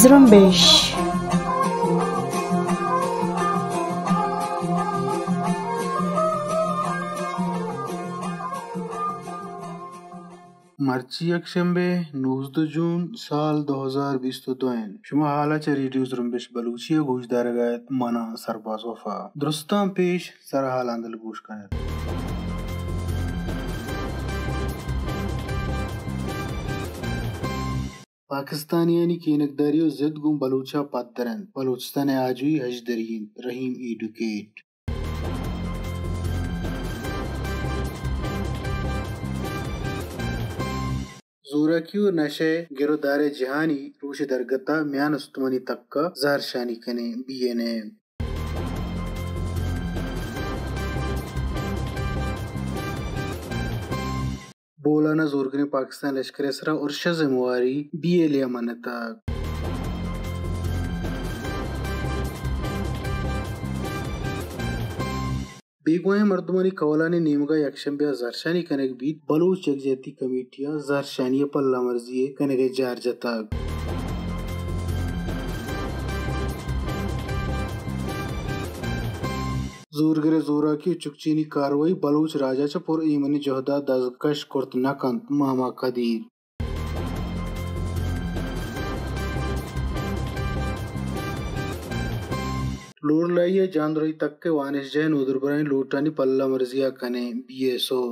Zrumbeixe मार्ची यकशंबे नूजदो जून साल 2020 तो दोइन शुमा हालाच रेडियोस रुम्बिश बलूची घोष दारगायत माना सरबाज वफा दुरुस्तां पेश सर हाल आंदल गोश कनेर पाकिस्तानियानी की नकदारियों जिद गुम बलूचा पातरन बलूचिस्तान आजुई हज दरीन रहीम एडुकेट जोरक्यू नशे गिरोदारे जहानी रूश दरगता म्यान उस्तमनी तक का जहर कने बी एन बोला न जोरगने पाकिस्तान लश्कर और शज बी एल ए मनता बेगुआ मर्दमानी कवला ने नेमगा यक्षम्बिया जरशानी कने बीत बलूच जगजेती कमेटिया जरशानी पल्ला मर्जी कने जार जता जोर जोरा की चुकचीनी कार्रवाई बलूच राजा चपुर ईमनी जहदा दस कश कुर्त नकंत मामा कदीर ಲೂರ್ಲಯ್ಯ ಜಾಂದ್ರೋಯ್ ತಕ್ಕೆ ವಾನಿಸ್ ಜೈನ್ ಉದುರ್ಬರೈ ಲೂಟನಿ ಪಲ್ಲ ಮರ್ಜಿಯಾ ಕನೆ ಬಿಎಸ್ಒ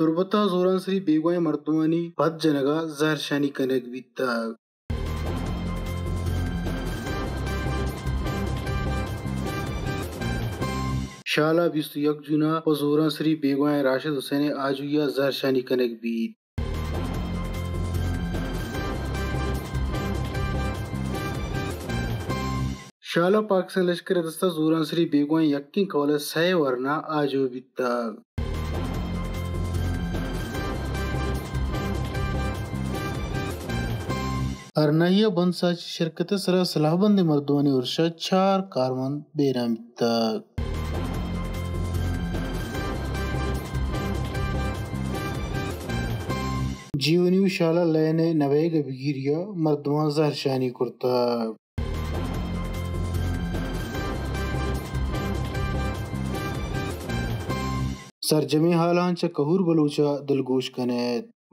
तुरबता जोरन श्री बेगोय मर्दुमानी भद जनगा जहर शानी कनक बीता शाला बिस्तु यक जुना जोरन श्री बेगोय राशिद हुसैन आजुआ जहर शानी कनक बीत ಶಾಲಾ ಪಾಕ್ಸನ್ ಲಷ್ಕರ್ ದಸ್ತ ಜೂರಾನ್ ಸರಿ ಬೇಗುವಾನ್ ಯಕ್ಕಿನ್ ಕವಲ ಸಹ ವರ್ಣ ಆಜೋ ಬಿತ್ತ बंद साच शिरकत सरा सलाहबंद मर्दवानी वर्षा चार कारमन बेराम तक जीवनी शाला लयने नवेग बिगिरिया मर्दवा जहरशानी कुर्ता सरजमी हालांच कहूर बलूचा दिलगोश कने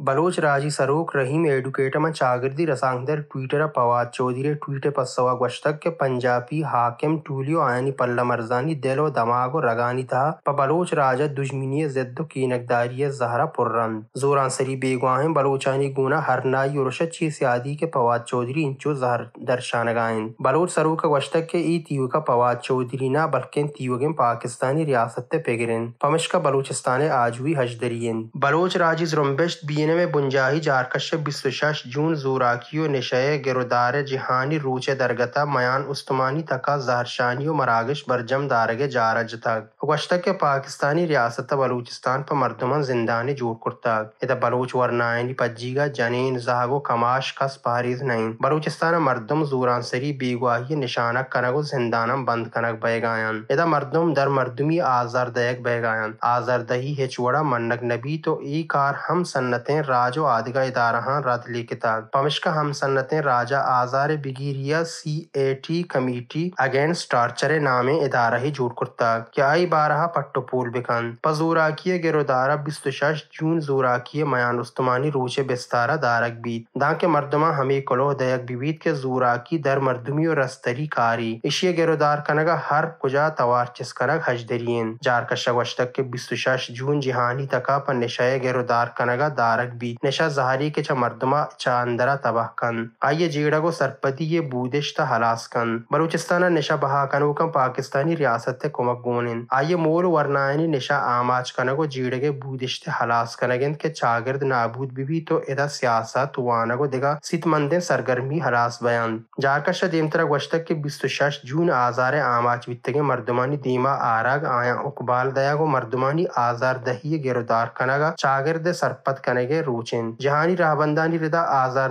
बलोच राजी सरोक रहीम एडुकेटम चागिर्दी रसांगदर ट्विटर पवाद चौधरी ट्विटर पर सवा गश्तक के पंजाबी हाकिम टूलियो आयनी पल्ला मरजानी दिलो दमागो रगानी था प बलोच राजा दुश्मनी जिद्दो कीनकदारी जहरा पुर्रन जोरान सरी बेगवाहें बलोचानी गुना हरनाई और ची सियादी के पवाद चौधरी इंचो जहर दर्शान गायन बलोच सरोक गश्तक के ई तीव का पवाद चौधरी ना बल्कि तीवगम पाकिस्तानी रियासत पेगरन पमिश का बलोचिस्तान आज हुई हजदरियन बलोच राजी जुम्बेश बी सीने में बुंजाहि जारकश बिसुशश जून ज़ूराकियो नशे गिरदार जिहानी रूचे दरगता मयान उस्तमानी तका जहरशानियो मरागश बरजम दारगे जारज तक वश्त के पाकिस्तानी रियासत बलूचिस्तान पर मरदमन जिंदानी जूट कुर्तक इधर बलूच वरनायनी पज्जीगा जनीन जहागो कमाश कस पारिज नईन बलूचिस्तान मरदम जूरान सरी बेगवाही निशाना कनगो जिंदानम बंद कनक बैगान यदा मरदम दर मरदमी आजारदयक आजार आजारदही हिचवड़ा मन्नक नबी तो ई कार हम सन्नतें सन्नतें राजो आदिगा इदारा रदली किताब पमिश्का हम सन्नतें राजा आजार बिगीरिया C A T committee against torture नामे इदारा ही जूर कुर्ता क्या बारह पट्टो पुल बिकन पजूराकिय गिरोदारा बिस्त शश जून जूराकिय मयान उस्तमानी रूचे बिस्तारा दारक बीत दा के मर्दमा हमी कलो दयक बिवीत के जूराकी दर मर्दमी और रस्तरी कारी इशिय गिरोदार कनगा हर कुजा तवार चिस हज दरियन जार का शवश तक के बिस्त शश जून जिहानी तका पर निशय गिरोदार कनगा दारक ಅಗ್ಬಿ ನೆಶಾ ಜಹಾರಿ ಕೆಚ ಮರ್ದಮಾ ಚ ಅಂದರ ತಬಹ ಕನ್ ಆಯ ಜೀಡಗೋ ಸರ್ಪತಿ ये बूदिश्त हलास्कन बलूचिस्तान निशा बहाकनू कम पाकिस्तानी रियासत कुमक गोनिन आये मोल वरनायनी निशा आमाज कनगो जीड़गे बूदिश्त हलास कनगिन के चागिर्द नाबूद भी तो इदा सियासत वानगो दिगा सितमंदिन सरगर्मी हलास बयान जारकश देमतरा गश्तक के 26 जून आजार आमाज वित्तगे मर्दमानी दीमा आराग आया उकबाल दयागो मर्दमानी आजार दही गिरदार कनागा चागिर्द सरपत कनगे ज़िले रोचन जहानी राहबंदानी रिदा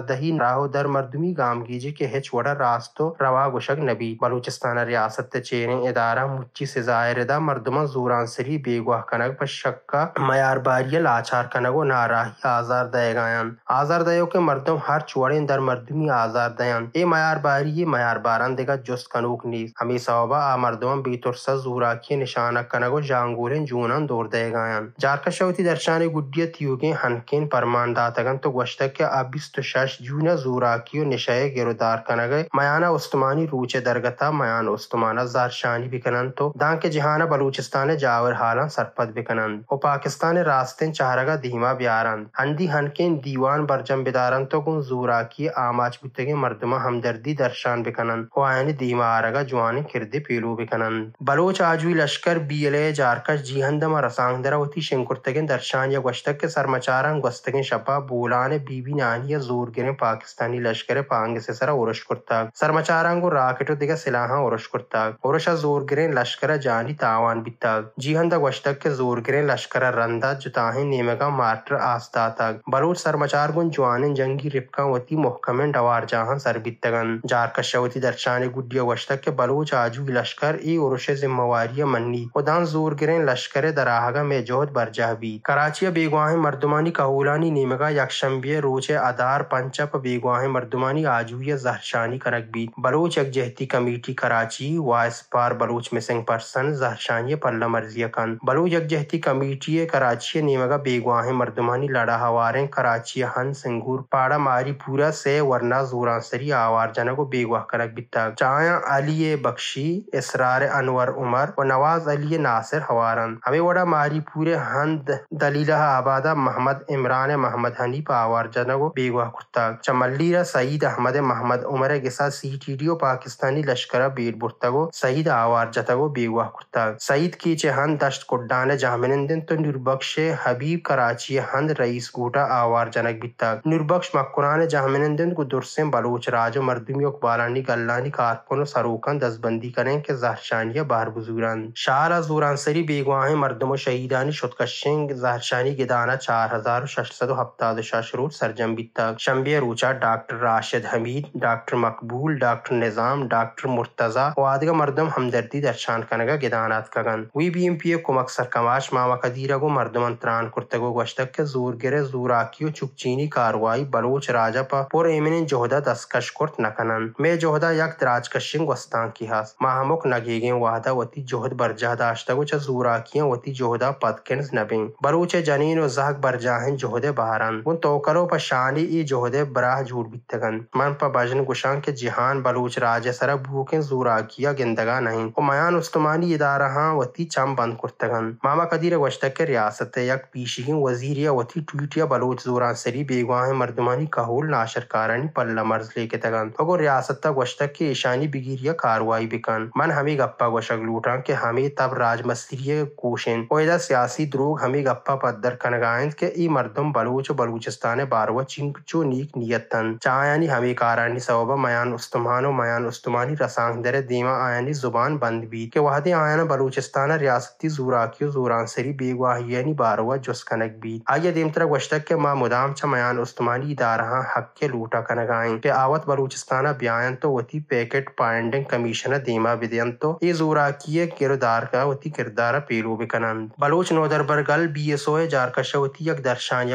दही राहो दर मरदमी गीजे के हिच वड़ा रास्तो रवा गुशक नबी बलूचिस्तान रियासत चेने इदारा मुच्ची से रिदा मरदमा जोरान सरी बेगुआ कनक पर शक्का मयार बारिया लाचार कनगो नाराही आज़ार दयान आज़ार दयो के मर्दम हर चुड़े दर मरदमी आज़ार दयान ए मयार बारी ये मयार बारान देगा जुस कनूक नीज हमी सोबा आ मर्दम बीतुर सजूरा के निशाना कनगो जांगूरें जूनन दौर दयान जारका शौती दर्शाने गुड्डियत युगे हनकेन फ़रमानदातगन तो गश्तक अबिस्त शश जूना जूराकियो निशय गिरदार कनगय मयाना उस्तमानी रूचे दरगता मयान उस्तमाना जारशानी भी कनन तो दां के जहाना बलूचिस्तान जावर हालां सरपत भी कनन ओ पाकिस्तान रास्ते चाहरगा धीमा ब्यारन अंदी हनकेन दीवान बरजम बिदारन तो गुन जूराकी आमाज बितगे मर्दमा हमदर्दी दर्शान भी कनन ओ आयन धीमा आरगा जुआन किरदे पीलू भी कनन बलोच आजवी लश्कर बीएलए जारकश जीहंदमा रसांग दरा वती शिंकुर्तगन दर्शान या गश्तक के सरमचारन Dastak'ın şapa Bulane Bibi Naniye Zurgen'e Pakistani लश्कर पांग से सरा ओरश कुर्ता सरमाचारां को राकेटो दिगा सिलाहा ओरश कुर्ता ओरशा जोर गिरे लश्कर जानी तावान बिता जीहन तक वशतक के जोर गिरे लश्कर रंदा जुताहे नेमगा मार्टर आस्ता तक बलूच सरमाचार गुन जवान जंगी रिपका वती मोहकमे डवार जहां सर बितगन जार कशवती दर्शाने गुडिया वशतक के बलूच आजू लश्कर ई ओरश जिम्मेवारी मन्नी उदान जोर गिरे लश्कर दराहगा में जोहद बरजाह भी कराचिया बेगवाह मर्दुमानी कहूल गुलानी ನೇಮಕ ಯಕ್ಷಂಬಿಯ रोचे आधार पंचप बेगवाहें मर्दुमानी आजूया जहरशानी करक करकबी Baloch Yakjehti committee Karachi voice for Baloch missing person जहरशानी पल्ला मर्जिया कन बलोच यकजहती कमेटी कराची नीमगा बेगवाहें मर्दुमानी लड़ा हवारे कराची हन सिंगूर पाड़ा मारी पूरा से वरना जोरा सरी आवार जनक बेगवाह करक बिता चाया अली बख्शी इसरार अनवर उमर और नवाज अली नासिर हवारन हमें वड़ा मारी पूरे हंद दलीला आबादा मोहम्मद इमरान दौरान मोहम्मद हनीफा आवार जनगो बेगवा कुत्ता चमल्लीरा सईद अहमद मोहम्मद उमर के साथ सी टी डी ओ पाकिस्तानी लश्कर बीर बुर्तगो सईद आवार जतगो बेगवा कुत्ता सईद की चेहन दश्त कुड्डान जामिनंदन तो निर्बख्श हबीब कराची हंद रईस गोटा आवार जनक बिता निर्बख्श मकुरान जामिनंदन को दुरसे बलोच राजो मरदमी अकबालानी गल्लानी कारकुन सरोकन दसबंदी करें के जहरशानिया बाहर बुजुरन शाहरा जोरानसरी बेगवाहें मरदमो शहीदानी शुदकशें जहरशानी गिदाना चार हजार शश सदो सरजम बित्तक शम्बे रूचा doctor Rashid Hamid doctor Maqbool doctor Nizam doctor Murtaza वादग मरदम हमदर्दी दर्शान कनगा गिदानात कगन वी बी एम पी ए कुमक सरकमाश मामा कदीरा गो मरदमन अंतरान कुर्तगो गश्तक के जोर गिरे जोराकियो चुकचीनी कार्रवाई बलोच राजा पा पुर एमिन जोहदा दस्कश कुर्त नकनन मे जोहदा यक राजकशिंग कशिंग वस्तान की हास माहमुक नगेगे वादा वती जोहद बरजा दाश्तगो च जोराकियां वती जोहदा पदकेंस नबे बलोच जनीन व जहक बरजाहन जोहद जोहदे बहारन उन ತೋಕರೋ पर शानी ई जोहदे बराह झूठ बितगन मन पर बजन गुशां के जिहान बलूच राज सर भूखे जूरा किया गिंदगा नहीं ओ मयान उस्तमानी इदारा हां वती चम बंद कुर्तगन मामा कदीर वशतक के रियासत यक पीशी वजीर या वती ट्वीटिया बलूच जूरा सरी बेगवाह मर्दमानी काहुल नाशर कारण पल्ला मर्ज लेके तगन अगो रियासत तक वशतक के ईशानी बिगिरिया कार्रवाई बिकन मन हमें गप्पा वशक लूटा के हमें तब राज मस्त्रीय कोशेन और सियासी द्रोग हमें गप्पा पद्दर कनगाय के ई मर्दम ज़ुलम बलूच बलूचिस्तान बारव चिंचो नीक नियतन चा आयानी कारानी सबब मयान उस्तमानो मयान उस्तमानी रसांग दर दीमा आयानी जुबान बंद भी के वादे आयाना बलूचिस्तान रियासती जूराकियो जूरानसरी बेगवाहियानी बारवा जुस कनक भी आगे देम तरह वशतक के माँ मुदाम छ मयान उस्तमानी इदारा हक के लूटा कनक के आवत बलूचिस्तान बयान तो वती पैकेट पाइंडिंग कमीशनर दीमा विदयन तो ये जूराकिय किरदार का वती किरदार पेलो बिकनन बलूच नोदर बरगल बी एस ओ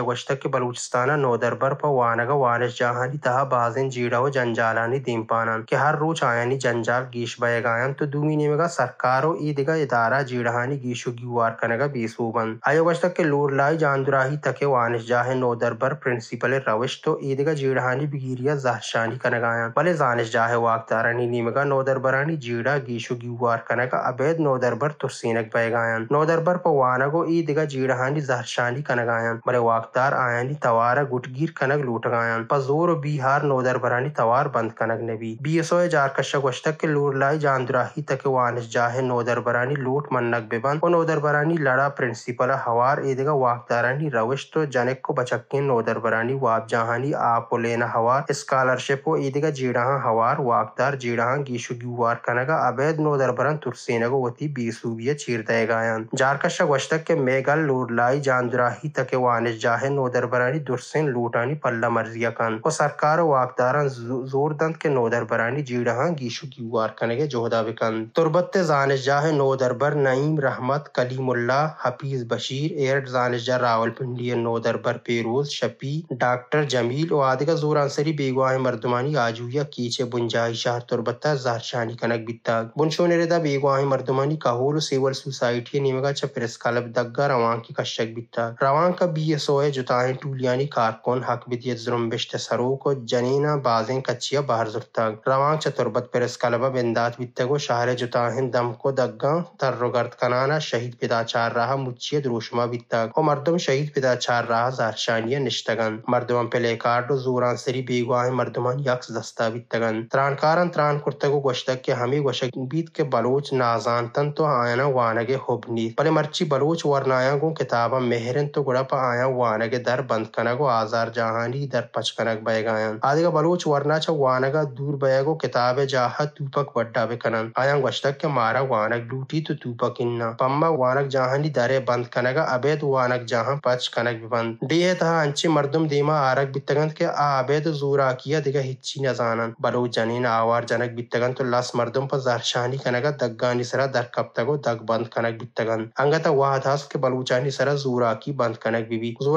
के बलूचिस्ताना नोदरबर पर वानगा वानस जहानी तहा बाजिन जीड़ाओ जंजालानी दीमपानन के हर रोज आयानी जंजाल गीश बयगायन तो दूमीने मेगा सरकारो ईदगा इदारा जीड़हानी गीशु गिवार कनेगा बेसूबन आयोगज तक के लोर लाई जानदुराही तके वानस जाहे नोदरबर प्रिंसिपल रविश तो ईदगा जीड़हानी बिगिरिया जहशानी कनेगायन भले जानिश जाहे वाकदारानी नीमगा नोदरबरानी जीड़ा गीशु गिवार कनेगा अबेद नोदरबर तुरसीनक बयगायन नोदरबर पर वानगो ईदगा जीड़हानी जहशानी कनेगायन भले वाक गिरफ्तार आयानी तवारा गुटगीर कनक लूट गायन पजोर बिहार नोदर भरानी तवार बंद कनक नबी बीएसओ जारकशा गश्तक के लूट लाई जानदुराही तक वानस जाहे नोदर भरानी लूट मन्नक बेबंद और नोदर भरानी लड़ा प्रिंसिपल हवार ईदगा वाकदारानी रविश तो जनक को बचक्के नोदर भरानी वाप जहानी आप लेना हवार स्कॉलरशिप को ईदगा जीड़ा हवार वाकदार जीड़ा गीशु गुवार कनगा अवैध नोदर भरन तुरसेना को वती बीसूबिया चीर दे गायन जारकशा गश्तक के मेगल लूट लाई जानदुराही तक वानस चाहे नोदरबरानी दुरसिन लूटानी पल्ला मर्जिया कन को सरकार वाकदारन जोरदंद के नोदरबरानी जीड़ा गीशु की वार कनगे जोहदा बिकन तुरबत जानिश जाह नोदरबर नईम रहमत कलीमुल्ला हफीज बशीर एयर जानिश जा रावलपिंडी नोदरबर पेरोज शफी डॉक्टर जमील और आदिका जोर आंसरी बेगुआ मर्दमानी आजूया कीचे बुंजाई शाह तुरबत्ता जहरशानी कनक बित्ता बुनशो नेरेदा बेगुआ मर्दमानी काहोल सिविल सोसाइटी नेमगा छप्रेस कलब दग्गा रवां की कशक बित्ता रवां का बी جutaahin tulyaani kaarkon hak bidiyet zurumbishte saruko janina bazen kachiya bahar zurtag rawang chaturbat peres kalaba bendat bittego shahre jutaahin damko dagga tarro gard kanana shahid pidachar raha muchiye durushma bittag o mardum shahid pidachar raha zarshaniya nishtagan marduman pele kardo zuran seri beguahin marduman yaks dasta bittagan trankaran tran kurtego goshtak ke hami goshak bit ke baloch nazan tan to ayana wanage hobni pale marchi baloch warnaya go kitaba mehren to gudapa aya वानगे दर बंद कनगो आजार जहानी दर पच कनक बयगायन आदि का Bloch वरना छ वानगा दूर बयगो किताबे जाहा तूपक बड्डा बे कनन आयंग वशतक के मारा वानक डूटी तो तूपक इन्ना पम्मा वानक जहानी दरे बंद कनगा अबेद वानक जहां पच कनक बंद डी है तहा अंची मर्दुम दीमा आरक बितगन के आ अबेद जोरा किया दिगा हिच्ची न जानन बलोच जनीन आवार जनक बितगन तो लस मर्दुम पर जरशानी कनगा दग्गानी सरा दर कब तगो दग बंद कनक बितगन अंगता वाह था के बलूचानी सरा जोरा की बंद कनक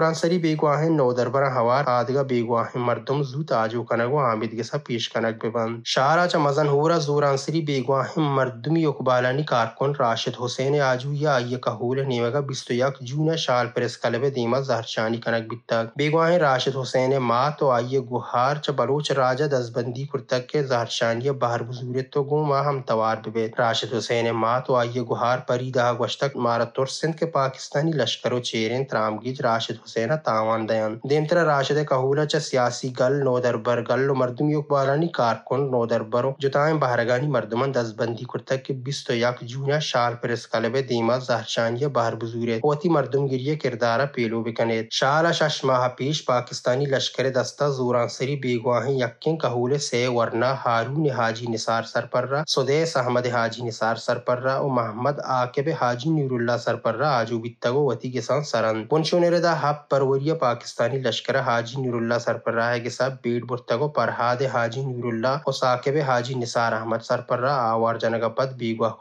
कुरान सरी बेगुआ है ಕುರಾನ್ಸರಿ ಬೇಗು ಆಹೆ ನೌದರ್ಬರ ಹವಾರ್ ಆದ್ಗ ಬೇಗು ಆಹೆ ಮರ್ದಮ್ ಜೂತ್ ಆಜು ಕನಗು ಆಮಿದ್ ಗೆಸ ಪೇಶ್ शाहरा ಬೆಬನ್ ಶಾರಾ ಚ ಮಜನ್ ಹೋರಾ ಜೂರಾನ್ಸರಿ ಬೇಗು ಆಹೆ ಮರ್ದಮಿ ಒಕ್ಬಾಲಾನಿ कारकुन राशिद हुसैन आजू या आइय कहूल नेवगा बिस्तुयक जूना शाल प्रेस कलब दीमा जहरशानी कनक बेगुआ है राशिद हुसैन मा तो आइये गुहार च बलोच राजा दसबंदी कुर्तक के जहरशानी बाहर बुजूर तो गो मा हम तवार बिबे राशिद हुसैन मा तो आइये गुहार परी दहा गश्तक मारत और सिंध के पाकिस्तानी लश्करों चेरे त्रामगीज राशिद हुसैन الحسينة طاوان ديان ديمتر راشد كهولة چا سياسي گل نودر بر گل و مردم يوك باراني کارکن نودر برو جتائم بهرگانی مردمان دستبندی کرتا که 21 جونا شار پرس قلب دیما زهرشانی بهر بزوره وتی مردم گریه کردارا پیلو بکنید شار شش ماه پیش پاکستانی لشکر دستا زورانسری بیگواهی یقین کهول سے ورنا هارون حاجی نثار سرپرا سدیس احمد حاجی نثار سرپرا و محمد عاقب حاجی نوراللہ سرپرا آجو بیتگو وتی گسان سرند بنشونردا هپ परवरिया पाकिस्तानी लश्कर हाजी नूरुल्ला सरपराह के साथ बीट बुर्ता को परहाद हाजी नूरुल्ला और साकिब हाजी निसार अहमद सरपर्रा आवार जनगपत बीगवा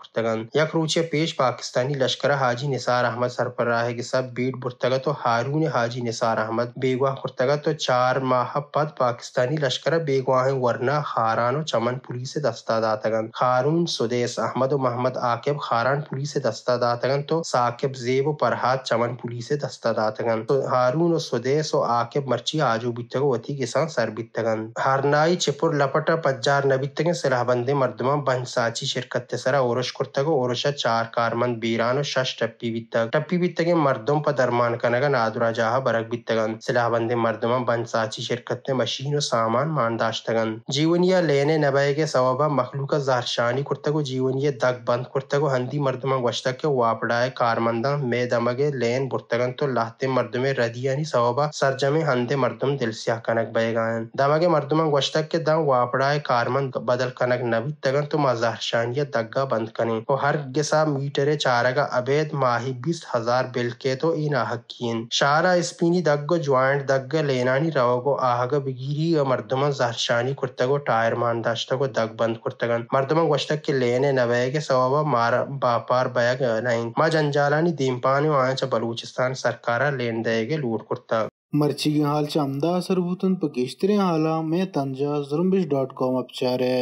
यक रूचे पेश पाकिस्तानी लश्कर हाजी निसार अहमद सरपराह के साथ बीट बुर्तगत तो हारून हाजी निसार अहमद बेगुआ खुर्तगत तो चार माह पद पाकिस्तानी लश्कर बेगुआ वरना खारान और चमन पुलिस दस्तादातगन खारून सुदेश अहमद और मोहम्मद आकिब खारान पुलिस दस्तादातगन तो साकेब जेब और परहाद चमन पुलिस दस्तादातगन तो හාරුණු සොදේසෝ ආකෙ මර්චි ආජුබිත්තක වතිගෙසන් සර්බිත්තගන් හරනායි චෙපුර ලපට පජ්ජාර නබිත්තගෙන් සෙරහබන්දේ මර්දමන් බංසාචි सरा ओरश ඕරෂ කුර්තක ඕරෂ චාර කාර්මන් බීරානු शश टप्पी बितग टप्पी बित्तगे मर्दों पर दरमान नगन नादुरा जाह बरक बितगन सिलाबंदे मर्दमा बंसाची शिरकत में मशीन और सामान जीवन जीवनिया लेने नबय के सवाबा का जारशानी कुर्तको जीवनिया दग बंद कुर्तको हंदी मर्दमा वशतक के वापड़ाए कारमंदा मे दमगे लेन बुर्तगन तो लाहते मर्दमे ಮಿತ್ರದಿಯನಿ ಸೌಬ ಸರ್ಜಮೆ ಹಂತೆ ಮರ್ದುಮ್ ದಿಲ್ಸ್ಯಾ ಕನಕ್ ಬೈಗಾಯನ್ ದಮಗೆ ಮರ್ದುಮ ಗೊಷ್ಟಕ್ಕೆ ದಂ ವಾಪಡಾಯ ಕಾರ್ಮನ್ ಬದಲ್ ಕನಕ್ तो ತಗನ್ ತುಮ ಜಹರ್ಶಾನಿಯ ದಗ್ಗ ಬಂದ್ ಕನೆ को हर गसा मीटरे चारागा अबेद माही बीस हजार बिल के तो इन हकीन शारा स्पिनी दग्गो ज्वाइंट दग्ग लेनानी रवगो आहग बिगिरी मर्दमन जहरशानी कुर्तगो टायर मान मानदाश्तगो दग बंद कुर्तगन मर्दमन गोश्तक के लेने नवेगे सवाब मार बापार बयग नाइन मा जंजालानी दीमपानी वांच बलूचिस्तान सरकारा लेन दे ದಾಳಿಗೆ ಲೂಟ್ ಕೊಡ್ತಾವೆ ಮರ್ಚಿಗೆ ಹಾಲ್ ಚಮ್ದ ಸರ್ಬೂತನ್ ಪಕಿಷ್ತ್ರಿ ಹಾಲ ಮೇ ತಂಜ ಜುರುಂಬಿಶ್ ಡಾಟ್ ಕಾಮ್ ಅಪ್ಚಾರೆ